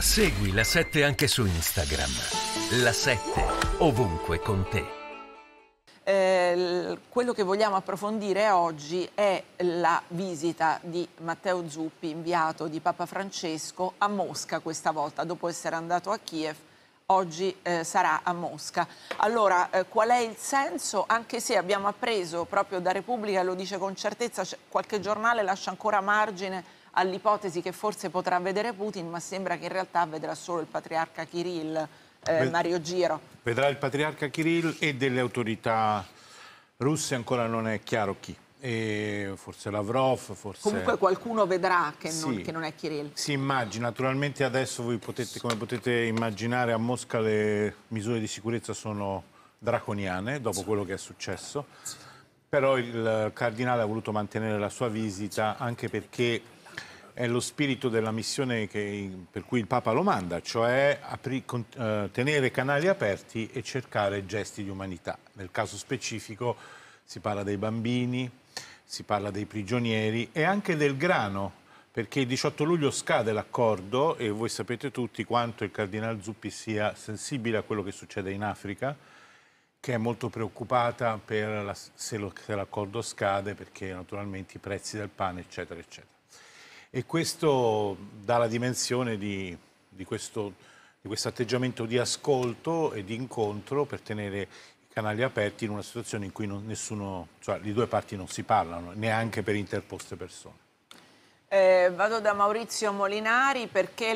Segui la 7 anche su Instagram. La 7 ovunque con te. Eh, quello che vogliamo approfondire oggi è la visita di Matteo Zuppi, inviato di Papa Francesco, a Mosca questa volta, dopo essere andato a Kiev. Oggi eh, sarà a Mosca. Allora, eh, qual è il senso? Anche se abbiamo appreso proprio da Repubblica, lo dice con certezza, cioè, qualche giornale lascia ancora margine all'ipotesi che forse potrà vedere Putin, ma sembra che in realtà vedrà solo il patriarca Kirill, eh, Mario Giro. Vedrà il patriarca Kirill e delle autorità russe, ancora non è chiaro chi. E forse Lavrov, forse... Comunque qualcuno vedrà che non, sì, che non, è Kirill. Si immagina, naturalmente adesso voi potete, come potete immaginare, a Mosca le misure di sicurezza sono draconiane dopo quello che è successo, però il cardinale ha voluto mantenere la sua visita anche perché è lo spirito della missione che, per cui il Papa lo manda, cioè apri, con, eh, tenere canali aperti e cercare gesti di umanità. Nel caso specifico si parla dei bambini, si parla dei prigionieri e anche del grano, perché il 18 luglio scade l'accordo e voi sapete tutti quanto il Cardinal Zuppi sia sensibile a quello che succede in Africa, che è molto preoccupata per la, se l'accordo scade perché naturalmente i prezzi del pane eccetera eccetera. E questo dà la dimensione di, di questo di questo atteggiamento di ascolto e di incontro per tenere i canali aperti in una situazione in cui nessuno, cioè le due parti non si parlano, neanche per interposte persone. Eh, vado da Maurizio Molinari perché...